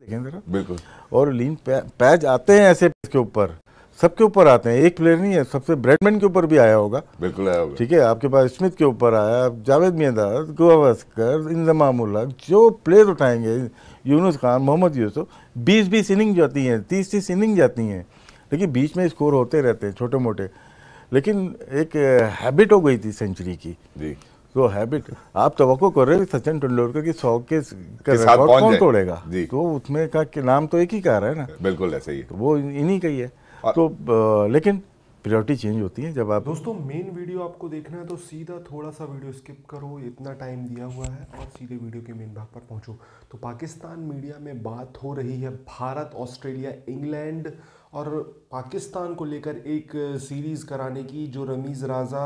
देखें जरा बिल्कुल और लीन पैच आते हैं ऐसे के ऊपर सबके ऊपर आते हैं एक प्लेयर नहीं है सबसे ब्रेडमैन के ऊपर भी आया होगा बिल्कुल आया होगा ठीक है आपके पास स्मिथ के ऊपर आया जावेद मियादाद गोवास्कर इंजमाम जो प्लेयर उठाएंगे यूनुस खान मोहम्मद यूसुफ बीस बीस इनिंग जाती हैं तीस तीस इनिंग जाती हैं लेकिन बीच में स्कोर होते रहते हैं छोटे मोटे लेकिन एक हैबिट हो गई थी सेंचुरी की जी वो हैबिट आप तो कर रहे हैं सचिन तेंदुलकर की सौ के, के साथ कौन तोड़ेगा तो उसमें का नाम तो एक ही का रहा है ना बिल्कुल ऐसा ही तो वो इन्हीं का ही है तो लेकिन प्रियोरिटी चेंज होती है जब आप दोस्तों मेन वीडियो आपको देखना है तो सीधा थोड़ा सा वीडियो स्किप करो इतना टाइम दिया हुआ है और सीधे वीडियो के मेन भाग पर पहुंचो तो पाकिस्तान मीडिया में बात हो रही है भारत ऑस्ट्रेलिया इंग्लैंड और पाकिस्तान को लेकर एक सीरीज़ कराने की जो रमीज़ राजा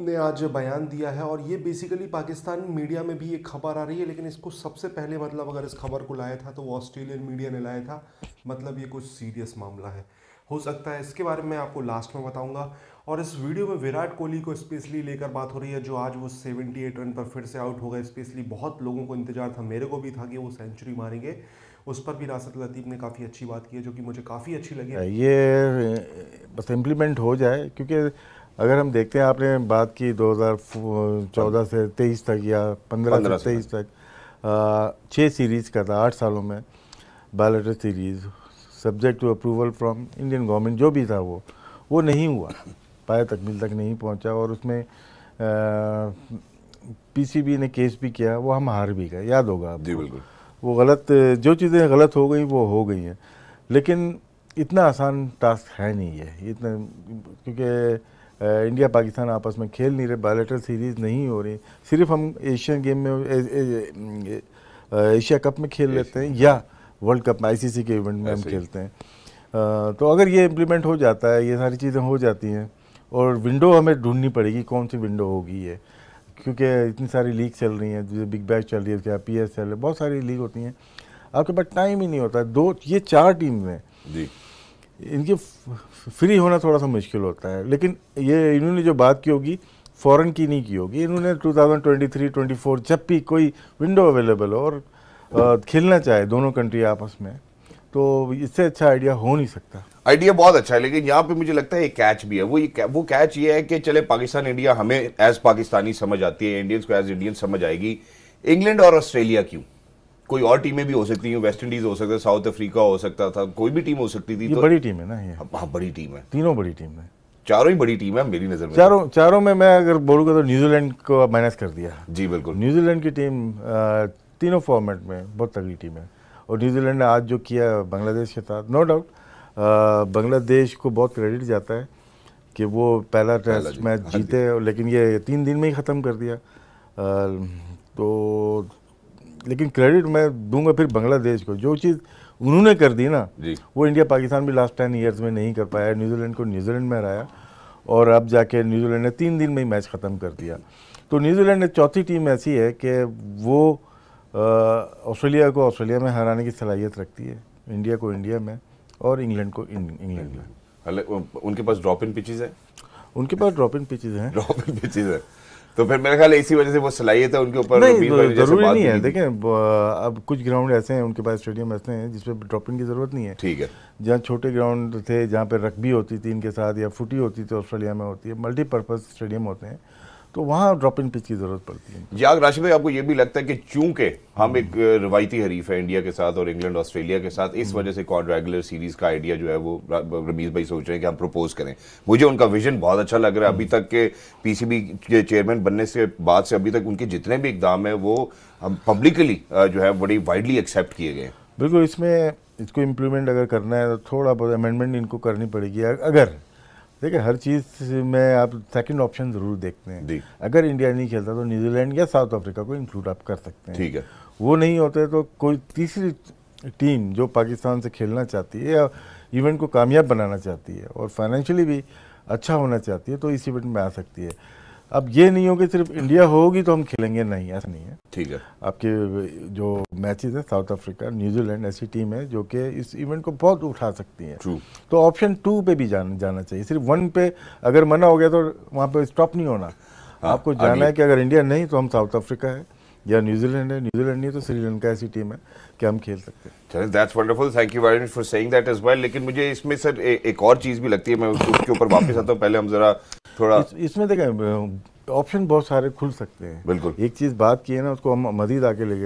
ने आज बयान दिया है और ये बेसिकली पाकिस्तान मीडिया में भी एक खबर आ रही है लेकिन इसको सबसे पहले मतलब अगर इस खबर को लाया था तो वो ऑस्ट्रेलियन मीडिया ने लाया था मतलब ये कुछ सीरियस मामला है हो सकता है इसके बारे में आपको लास्ट में बताऊंगा और इस वीडियो में विराट कोहली को स्पेशली लेकर बात हो रही है जो आज वो एट रन पर फिर से आउट हो गए स्पेशली बहुत लोगों को इंतजार था मेरे को भी था कि वो सेंचुरी मारेंगे उस पर भी रासत लतीफ़ ने काफ़ी अच्छी बात की है जो कि मुझे काफ़ी अच्छी लगी ये बस इम्प्लीमेंट हो जाए क्योंकि अगर हम देखते हैं आपने बात की 2014 से 23 तक या 15 से 23 तक छः सीरीज़ का था आठ सालों में bilateral series subject to approval from Indian government जो भी था वो वो नहीं हुआ पाया तकमील तक नहीं पहुंचा और उसमें पीसीबी ने केस भी किया वो हम हार भी गए याद होगा आप बिल्कुल वो गलत जो चीज़ें गलत हो गई वो हो गई हैं लेकिन इतना आसान टास्क है नहीं है इतना क्योंकि इंडिया पाकिस्तान आपस में खेल नहीं रहे बायोलेटर सीरीज़ नहीं हो रही सिर्फ हम एशियन गेम में एशिया कप में खेल लेते हैं या वर्ल्ड कप में आईसीसी के इवेंट में हम खेलते हैं तो अगर ये इम्प्लीमेंट हो जाता है ये सारी चीज़ें हो जाती हैं और विंडो हमें ढूंढनी पड़ेगी कौन सी विंडो होगी ये क्योंकि इतनी सारी लीग चल रही हैं जैसे बिग बैश चल रही है पी एस चल रही है बहुत सारी लीग होती हैं आपके पास टाइम ही नहीं होता दो ये चार टीम हैं जी इनके फ्री होना थोड़ा सा मुश्किल होता है लेकिन ये इन्होंने जो बात की होगी फॉरेन की नहीं की होगी इन्होंने 2023 24 जब भी कोई विंडो अवेलेबल हो और खेलना चाहे दोनों कंट्री आपस में तो इससे अच्छा आइडिया हो नहीं सकता आइडिया बहुत अच्छा है लेकिन यहाँ पे मुझे लगता है ये कैच भी है वो ये वो कैच ये है कि चले पाकिस्तान इंडिया हमें एज पाकिस्तानी समझ आती है इंडियंस को एज इंडियन समझ आएगी इंग्लैंड और ऑस्ट्रेलिया क्यों कोई और टीमें भी हो सकती हैं वेस्ट इंडीज हो सकता है साउथ अफ्रीका हो सकता था कोई भी टीम हो सकती थी तो बड़ी टीम है ना ये हाँ, हाँ बड़ी टीम है तीनों बड़ी टीम है चारों ही बड़ी टीम है मेरी नजर में तो। चारों चारों में मैं अगर बोलूंगा तो न्यूजीलैंड को माइनस कर दिया जी बिल्कुल न्यूजीलैंड की टीम तीनों फॉर्मेट में बहुत तगड़ी टीम है और न्यूजीलैंड ने आज जो किया बांग्लादेश के साथ नो डाउट बांग्लादेश को बहुत क्रेडिट जाता है कि वो पहला टेस्ट मैच हाँ जीते लेकिन ये तीन दिन में ही ख़त्म कर दिया तो लेकिन क्रेडिट मैं दूंगा फिर बांग्लादेश को जो चीज़ उन्होंने कर दी ना वो इंडिया पाकिस्तान भी लास्ट टेन ईयर्स में नहीं कर पाया न्यूजीलैंड को न्यूजीलैंड में हराया और अब जाके न्यूजीलैंड ने तीन दिन में ही मैच ख़त्म कर दिया तो न्यूजीलैंड ने चौथी टीम ऐसी है कि वो ऑस्ट्रेलिया को ऑस्ट्रेलिया में हराने की सलाहियत रखती है इंडिया को इंडिया में और इंग्लैंड को इंग्लैंड में उनके पास ड्रॉप इन पिचेज है उनके पास ड्रॉप इन पिचेज हैं ड्रॉप इन पिचेज है तो फिर मेरे ख्याल इसी वजह से वो सलाहियत है उनके ऊपर जरूरी नहीं है देखें अब कुछ ग्राउंड ऐसे हैं उनके पास स्टेडियम ऐसे हैं जिसपे ड्रॉपिंग की ज़रूरत नहीं है ठीक है जहाँ छोटे ग्राउंड थे जहाँ पे रकबी होती थी इनके साथ या फुटी होती थी ऑस्ट्रेलिया में होती है मल्टीपर्पज़ स्टेडियम होते हैं तो वहाँ ड्रॉप इन पिच की जरूरत पड़ती है आग राशि भाई आपको ये भी लगता है कि चूंकि हम एक रवायती हरीफ है इंडिया के साथ और इंग्लैंड ऑस्ट्रेलिया के साथ इस वजह से रेगुलर सीरीज का आइडिया जो है वो रमीज भाई सोच रहे हैं कि हम प्रपोज करें मुझे उनका विजन बहुत अच्छा लग रहा है अभी तक के पीसीबी के चेयरमैन बनने से बाद से अभी तक उनके जितने भी इकदाम हैं वो हम पब्लिकली जो है बड़ी वाइडली एक्सेप्ट किए गए बिल्कुल इसमें इसको इम्प्लीमेंट अगर करना है तो थोड़ा बहुत अमेंडमेंट इनको करनी पड़ेगी अगर देखिए हर चीज़ में आप सेकंड ऑप्शन ज़रूर देखते हैं अगर इंडिया नहीं खेलता तो न्यूजीलैंड या साउथ अफ्रीका को इंक्लूड आप कर सकते हैं ठीक है वो नहीं होते तो कोई तीसरी टीम जो पाकिस्तान से खेलना चाहती है या इवेंट को कामयाब बनाना चाहती है और फाइनेंशियली भी अच्छा होना चाहती है तो इस इवेंट में आ सकती है अब ये नहीं होगी सिर्फ इंडिया होगी तो हम खेलेंगे नहीं ऐसा नहीं है ठीक है आपके जो मैचेस हैं साउथ अफ्रीका न्यूजीलैंड ऐसी टीम है जो कि इस इवेंट को बहुत उठा सकती है True. तो ऑप्शन टू पे भी जान, जाना चाहिए सिर्फ वन पे अगर मना हो गया तो वहाँ पे स्टॉप नहीं होना हाँ, आपको जाना है कि अगर इंडिया नहीं तो हम साउथ अफ्रीका है या न्यूजीलैंड है न्यूजीलैंड नहीं तो श्रीलंका ऐसी टीम है कि हम खेल सकते हैं that's wonderful thank you very much for saying that as well लेकिन मुझे इसमें सर ए, एक और चीज़ भी लगती है मैं उसके ऊपर वापस आता हूँ पहले हम जरा थोड़ा इस, इसमें देखें ऑप्शन बहुत सारे खुल सकते हैं बिल्कुल एक चीज़ बात की है ना उसको हम मजीद आके ले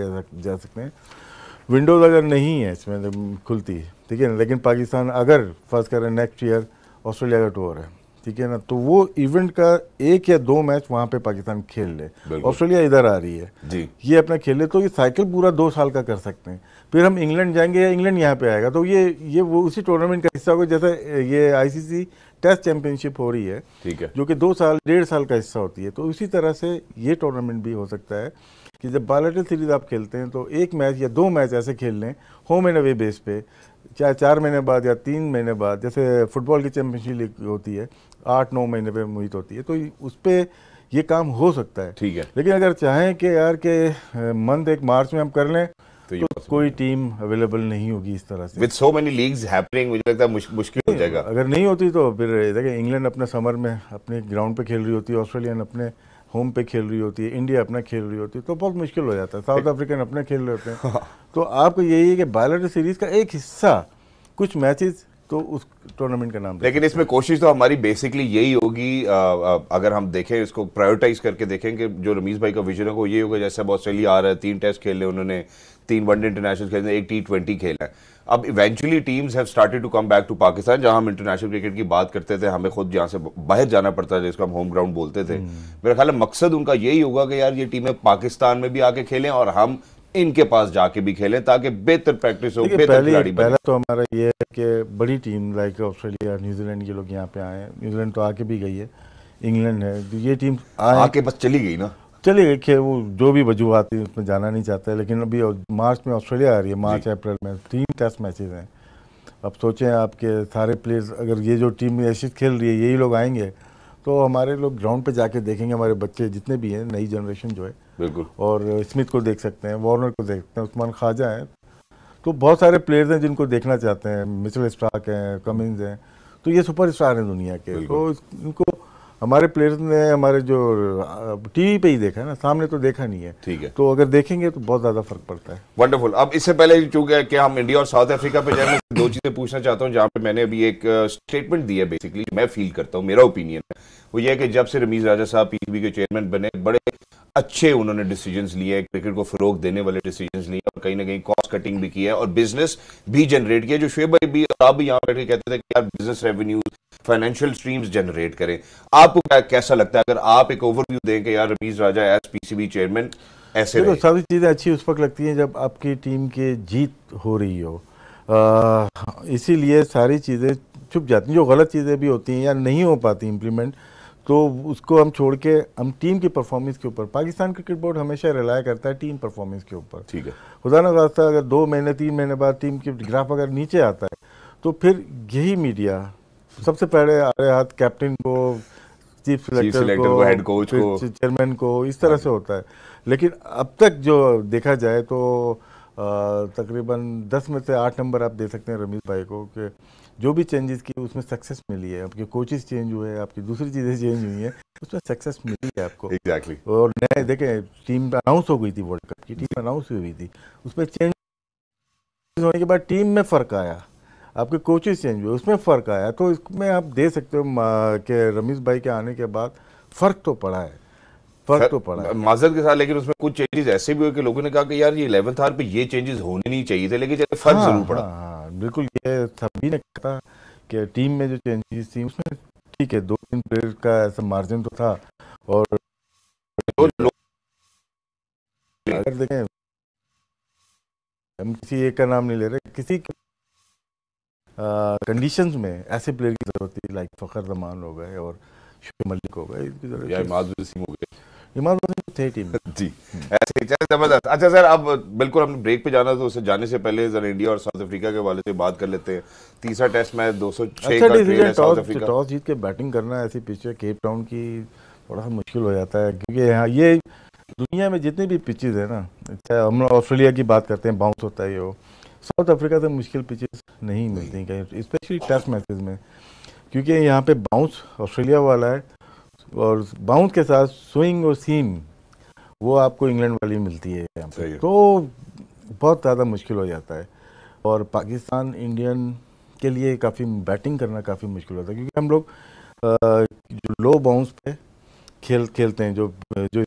जा सकते हैं विंडोज़ अगर नहीं है इसमें तो खुलती है ठीक है ना लेकिन पाकिस्तान अगर फर्स्ट करें नेक्स्ट ईयर ऑस्ट्रेलिया का टूर है ठीक है ना तो वो इवेंट का एक या दो मैच वहाँ पे पाकिस्तान खेल ले ऑस्ट्रेलिया इधर आ रही है जी ये अपना खेल ले तो ये साइकिल पूरा दो साल का कर सकते हैं फिर हम इंग्लैंड जाएंगे या इंग्लैंड यहाँ पे आएगा तो ये ये वो उसी टूर्नामेंट का हिस्सा होगा जैसे ये आईसीसी टेस्ट चैंपियनशिप हो रही है ठीक है जो कि दो साल डेढ़ साल का हिस्सा होती है तो उसी तरह से ये टूर्नामेंट भी हो सकता है कि जब बायोलेटल सीरीज आप खेलते हैं तो एक मैच या दो मैच ऐसे खेल लें होम एंड अवे बेस पे चाहे चार महीने बाद या तीन महीने बाद जैसे फुटबॉल की चैंपियनशिप लीग होती है आठ नौ महीने पे मुहित होती है तो उस पर ये काम हो सकता है ठीक है लेकिन अगर चाहें कि यार के मंथ एक मार्च में हम कर लें तो, तो कोई टीम अवेलेबल नहीं होगी इस तरह से with so many leagues happening मुझे लगता है मुश्किल हो जाएगा अगर नहीं होती तो फिर देखिए इंग्लैंड अपने समर में अपने ग्राउंड पे खेल रही होती है ऑस्ट्रेलियन अपने होम पे खेल रही होती है इंडिया अपना खेल रही होती है तो बहुत मुश्किल हो जाता है साउथ अफ्रीकन अपने खेल रहे होते हैं हाँ। तो आपको यही है कि बायलट सीरीज का एक हिस्सा कुछ मैचेस तो उस टूर्नामेंट का नाम लेकिन इसमें कोशिश तो हमारी बेसिकली यही होगी अगर हम देखें इसको प्रायोरिटाइज करके देखें कि जो रमीज भाई का विजन है वो ये होगा जैसे अब ऑस्ट्रेलिया आ रहा है तीन टेस्ट खेले उन्होंने तीन वनडे इंटरनेशनल खेले एक टी ट्वेंटी खेला है अब eventually teams have started to come back to Pakistan जहां हम इंटरनेशनल क्रिकेट की बात करते थे हमें खुद यहाँ से बाहर जाना पड़ता था जिसको हम होम ग्राउंड बोलते थे हम्म। मेरा ख्याल है मकसद उनका यही होगा कि यार ये टीमें पाकिस्तान में भी आके खेलें और हम इनके पास जाके भी खेलें ताकि बेहतर प्रैक्टिस हो खिलाड़ी पहला तो हमारा ये है कि बड़ी टीम लाइक ऑस्ट्रेलिया न्यूजीलैंड के लोग यहाँ पे आए हैं न्यूजीलैंड तो आके भी गई है इंग्लैंड है तो ये टीम आके बस चली गई ना चली गई वो जो भी वजूहत है उसमें जाना नहीं चाहता है लेकिन अभी मार्च में ऑस्ट्रेलिया आ रही है मार्च अप्रैल में तीन टेस्ट मैचेज हैं अब सोचें आपके सारे प्लेयर्स अगर ये जो टीम ऐसी खेल रही है यही लोग आएंगे तो हमारे लोग ग्राउंड पे जाके देखेंगे हमारे बच्चे जितने भी हैं नई जनरेशन जो है बिल्कुल और स्मिथ को देख सकते हैं वार्नर को देख सकते हैं उस्मान ख्वाजा हैं तो बहुत सारे प्लेयर्स हैं जिनको देखना चाहते हैं मिचल स्टाक हैं कमिंस हैं तो ये सुपर स्टार हैं दुनिया के तो इनको हमारे प्लेयर्स ने हमारे जो टीवी पे ही देखा है ना सामने तो देखा नहीं है ठीक है तो अगर देखेंगे तो बहुत ज्यादा फर्क पड़ता है वंडरफुल अब इससे पहले चूंकि कि हम इंडिया और साउथ अफ्रीका पे जाए मैं दो चीजें पूछना चाहता हूँ जहाँ पे मैंने अभी एक स्टेटमेंट दिया बेसिकली मैं फील करता हूँ मेरा ओपिनियन है वो ये है कि जब से रमीज राजा साहब पीसीबी के चेयरमैन बने बड़े अच्छे उन्होंने डिसीजंस लिए क्रिकेट को फरोग देने वाले डिसीजंस लिए और कहीं ना कहीं कॉस्ट कटिंग भी की है और बिजनेस भी जनरेट किया जो शुएब भाई भी आप भी यहाँ बैठे कहते थे कि यार business revenue financial streams generate करें आपको क्या कैसा लगता है अगर आप एक ओवरव्यू दें कि यार Rameez Raja as PCB chairman ऐसे तो सारी चीज़ें अच्छी उस वक्त लगती हैं जब आपकी टीम के जीत हो रही हो इसीलिए सारी चीज़ें छुप जाती हैं जो गलत चीज़ें भी होती हैं या नहीं हो पाती इम्प्लीमेंट तो उसको हम छोड़ के हम टीम की परफॉर्मेंस के ऊपर पाकिस्तान क्रिकेट बोर्ड हमेशा रिलाय करता है टीम परफॉर्मेंस के ऊपर ठीक है खुदा ना खास्ता अगर दो महीने तीन महीने बाद टीम के ग्राफ अगर नीचे आता है तो फिर यही मीडिया सबसे पहले आ रहे हाथ कैप्टन को चीफ सिलेक्टर को हेड कोच को चेयरमैन को इस तरह से होता है लेकिन अब तक जो देखा जाए तो तकरीबन दस में से आठ नंबर आप दे सकते हैं रमीज भाई को कि जो भी चेंजेस की उसमें सक्सेस मिली है आपके कोचेस चेंज हुए हैं आपकी दूसरी चीज़ें चेंज हुई हैं उसमें सक्सेस मिली है आपको एग्जैक्टली exactly. और नए देखें टीम अनाउंस हो गई थी वर्ल्ड कप की टीम अनाउंस हुई थी उसमें चेंज होने के बाद टीम में फ़र्क आया आपके कोचेस चेंज हुए उसमें फ़र्क आया तो इसमें आप दे सकते हो कि रमीश भाई के आने के बाद फ़र्क तो पड़ा है फर्क तो पड़ा माजर के साथ लेकिन उसमें कुछ चेंजेस ऐसे भी हुए कि लोगों ने कहा कि यार ये इलेवंथ आर पे ये चेंजेस होने नहीं चाहिए थे लेकिन फर्क हाँ, जरूर पड़ा हाँ।, हाँ। बिल्कुल ये सभी ने कहा था कि टीम में जो चेंजेस थी उसमें ठीक है दो तीन प्लेयर का ऐसा मार्जिन तो था और अगर देखें हम किसी एक का नाम नहीं ले रहे किसी कंडीशंस में ऐसे प्लेयर की जरूरत थी लाइक फ़खर जमान हो गए और शुभ मलिक हो गए इमाद हो गए इमरान वासिम थे टीम जी ऐसे ही जबरदस्त अच्छा सर अब बिल्कुल हमने ब्रेक पे जाना तो उसे जाने से पहले जरा इंडिया और साउथ अफ्रीका के वाले से बात कर लेते हैं तीसरा टेस्ट मैच दो सौ अच्छा, टॉस जीत के बैटिंग करना ऐसी पिच है केप टाउन की थोड़ा सा मुश्किल हो जाता है क्योंकि यहाँ ये दुनिया में जितनी भी पिचेज है ना चाहे हम ऑस्ट्रेलिया की बात करते हैं बाउंस होता है ये साउथ अफ्रीका से मुश्किल पिचेस नहीं मिलती कहीं स्पेशली टेस्ट मैचेस में क्योंकि यहाँ पे बाउंस ऑस्ट्रेलिया वाला है और बाउंस के साथ स्विंग और सीम वो आपको इंग्लैंड वाली मिलती है तो बहुत ज़्यादा मुश्किल हो जाता है और पाकिस्तान इंडियन के लिए काफ़ी बैटिंग करना काफ़ी मुश्किल होता है क्योंकि हम लोग जो लो बाउंस पे खेल खेलते हैं जो जो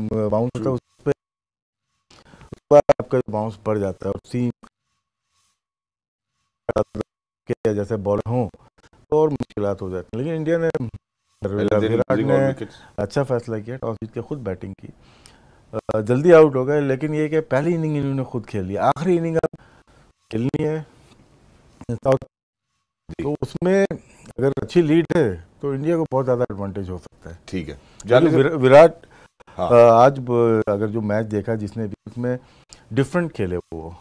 बाउंस होता है उस पर उस पर आपका बाउंस बढ़ जाता है और सीम के जैसे बॉल हों तो और मुश्किल हो जाती है लेकिन इंडिया ने विराट ने अच्छा फैसला किया टॉस जीत के खुद बैटिंग की जल्दी आउट हो गए लेकिन ये कि पहली इनिंग इन्होंने खुद खेल लिया आखिरी इनिंग अब खेलनी है तो उसमें अगर अच्छी लीड है तो इंडिया को बहुत ज़्यादा एडवांटेज हो सकता है ठीक है तो विराट हाँ। आज अगर जो मैच देखा जिसने भी उसमें डिफरेंट खेले वो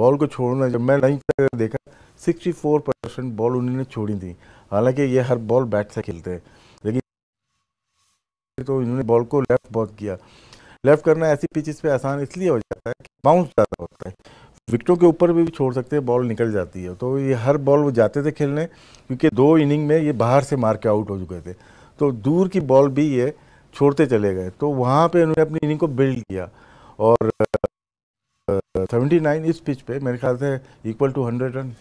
बॉल को छोड़ना जब मैं नहीं देखा सिक्सटी फोर परसेंट बॉल उन्होंने छोड़ी थी हालांकि ये हर बॉल बैट से खेलते हैं तो इन्होंने बॉल को लेफ्ट बहुत किया लेफ्ट करना ऐसी पिचेस पे आसान इसलिए हो जाता है कि बाउंस ज़्यादा होता है विकटों के ऊपर भी छोड़ सकते हैं बॉल निकल जाती है तो ये हर बॉल वो जाते थे खेलने क्योंकि दो इनिंग में ये बाहर से मार के आउट हो चुके थे तो दूर की बॉल भी ये छोड़ते चले गए तो वहाँ पर इन्होंने अपनी इनिंग को बिल्ड किया और सेवेंटी नाइन इस पिच पर मेरे ख्याल से equal to hundred run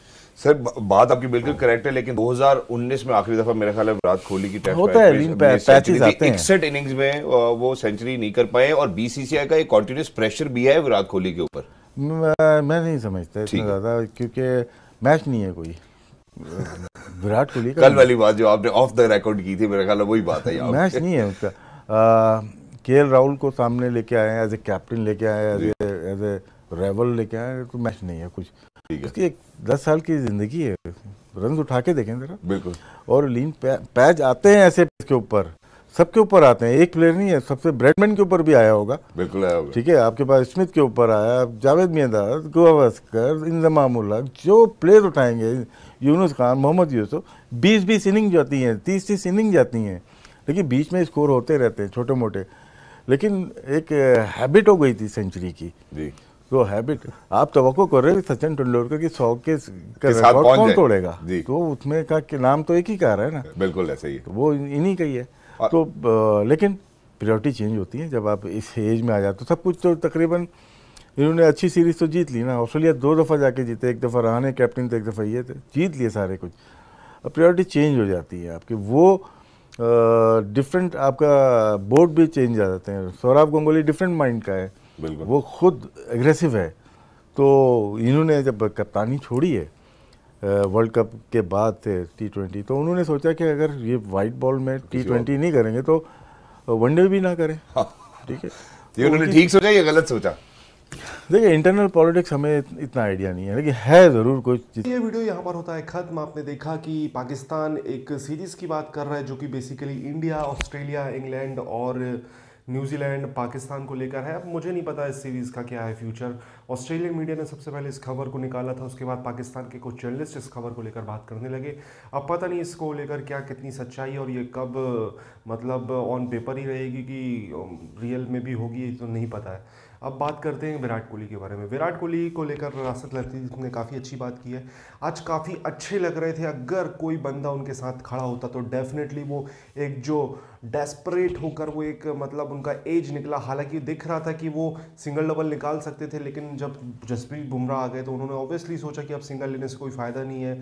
sir बात आपकी बिल्कुल करेक्ट हाँ। है लेकिन 2019 में आखिरी दफा मेरे ख्याल है विराट कोहली की टेस्ट होता है इकसठ इनिंग्स में वो सेंचुरी नहीं कर पाए और बीसीसीआई का एक कॉन्टिन्यूस प्रेशर भी है विराट कोहली के ऊपर मैं नहीं समझता इतना ज्यादा क्योंकि मैच नहीं है कोई विराट कोहली कल वाली बात जो आपने ऑफ द रिकॉर्ड की थी मेरे ख्याल वही बात है मैच नहीं है उसका के राहुल को सामने लेके आए एज ए कैप्टन लेके आए एज एज ए रेवल लेके आए तो मैच नहीं है कुछ उसकी एक दस साल की ज़िंदगी है रंग उठा के देखें ज़रा बिल्कुल और लीन पैच आते हैं ऐसे के ऊपर सबके ऊपर आते हैं एक प्लेयर नहीं है सबसे ब्रेडमैन के ऊपर भी आया होगा बिल्कुल आया होगा ठीक है आपके पास स्मिथ के ऊपर आया जावेद मियादार गोवास्कर इंजमाम जो प्लेयर उठाएंगे यूनुस खान मोहम्मद यूसुफ बीस बीस इनिंग जाती हैं तीस तीस इनिंग जाती हैं लेकिन बीच में स्कोर होते रहते हैं छोटे मोटे लेकिन एक हैबिट हो गई थी सेंचुरी की जी वो हैबिट आप तो कर रहे हो सचिन तेंदुलकर की सौ के, कौन तोड़ेगा तो उसमें का नाम तो एक ही का रहा है ना बिल्कुल ऐसे ही तो वो इन्हीं का ही है तो लेकिन प्रायोरिटी चेंज होती है जब आप इस एज में आ जाते हो सब कुछ तो तकरीबन इन्होंने अच्छी सीरीज तो जीत ली ना ऑस्ट्रेलिया दो दफ़ा जाके जीते एक दफ़ा रहने कैप्टन थे एक दफ़ा ये थे जीत लिए सारे कुछ अब प्रायोरिटी चेंज हो जाती है आपकी वो डिफरेंट आपका बोर्ड भी चेंज आ जाते हैं सौरभ गंगोली डिफरेंट माइंड का है वो खुद एग्रेसिव है तो इन्होंने जब कप्तानी छोड़ी है वर्ल्ड कप के बाद टी ट्वेंटी तो उन्होंने सोचा कि अगर ये वाइट बॉल में टी ट्वेंटी नहीं करेंगे तो वनडे भी ना करें हाँ। ठीक है ये उन्होंने ठीक सोचा या गलत सोचा देखिए इंटरनल पॉलिटिक्स हमें इतना आइडिया नहीं है लेकिन है ज़रूर कोई ये वीडियो यहाँ पर होता है ख़त्म आपने देखा कि पाकिस्तान एक सीरीज़ की बात कर रहा है जो कि बेसिकली इंडिया ऑस्ट्रेलिया इंग्लैंड और न्यूजीलैंड पाकिस्तान को लेकर है अब मुझे नहीं पता इस सीरीज़ का क्या है फ्यूचर ऑस्ट्रेलियन मीडिया ने सबसे पहले इस खबर को निकाला था उसके बाद पाकिस्तान के कुछ जर्नलिस्ट इस खबर को लेकर बात करने लगे अब पता नहीं इसको लेकर क्या कितनी सच्चाई और ये कब मतलब ऑन पेपर ही रहेगी कि रियल um, में भी होगी तो नहीं पता है अब बात करते हैं विराट कोहली के बारे में विराट कोहली को लेकर रियासत लतीफ़ ने काफ़ी अच्छी बात की है आज काफ़ी अच्छे लग रहे थे अगर कोई बंदा उनके साथ खड़ा होता तो डेफिनेटली वो एक जो डेस्परेट होकर वो एक मतलब उनका एज निकला हालांकि दिख रहा था कि वो सिंगल डबल निकाल सकते थे लेकिन जब जसप्रीत बुमराह आ गए तो उन्होंने ऑब्वियसली सोचा कि अब सिंगल लेने से कोई फ़ायदा नहीं है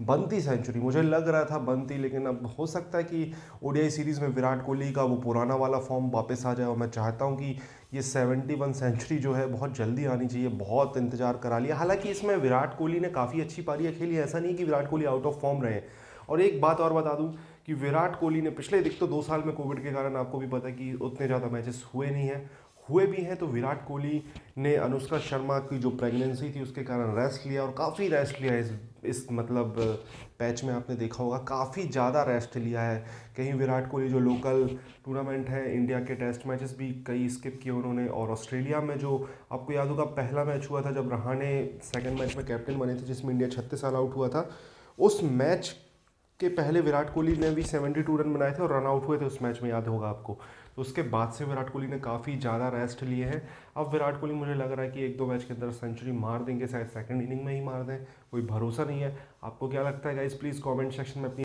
बनती सेंचुरी मुझे लग रहा था बनती लेकिन अब हो सकता है कि ओडीआई सीरीज़ में विराट कोहली का वो पुराना वाला फॉर्म वापस आ जाए और मैं चाहता हूँ कि ये 71 सेंचुरी जो है बहुत जल्दी आनी चाहिए बहुत इंतज़ार करा लिया हालांकि इसमें विराट कोहली ने काफ़ी अच्छी पारियाँ खेली ऐसा नहीं कि Virat Kohli out of form रहे और एक बात और बता दूँ कि विराट कोहली ने पिछले दिख तो दो साल में कोविड के कारण आपको भी पता है कि उतने ज़्यादा मैचेस हुए नहीं हैं हुए भी हैं तो विराट कोहली ने अनुष्का शर्मा की जो प्रेगनेंसी थी उसके कारण रेस्ट लिया और काफ़ी रेस्ट लिया इस इस मतलब पैच में आपने देखा होगा काफ़ी ज़्यादा रेस्ट लिया है कहीं विराट कोहली जो लोकल टूर्नामेंट है इंडिया के टेस्ट मैचेस भी कई स्किप किए उन्होंने और ऑस्ट्रेलिया में जो आपको याद होगा पहला मैच हुआ था जब रहाने सेकेंड मैच में कैप्टन बने थे जिसमें इंडिया छत्तीस साल आउट हुआ था उस मैच के पहले विराट कोहली ने भी सेवेंटी टू रन बनाए थे और रन आउट हुए थे उस मैच में याद होगा आपको उसके बाद से विराट कोहली ने काफ़ी ज़्यादा रेस्ट लिए हैं अब विराट कोहली मुझे लग रहा है कि एक दो मैच के अंदर सेंचुरी मार देंगे शायद सेकंड इनिंग में ही मार दें कोई भरोसा नहीं है आपको क्या लगता है गाइज प्लीज़ कमेंट सेक्शन में अपनी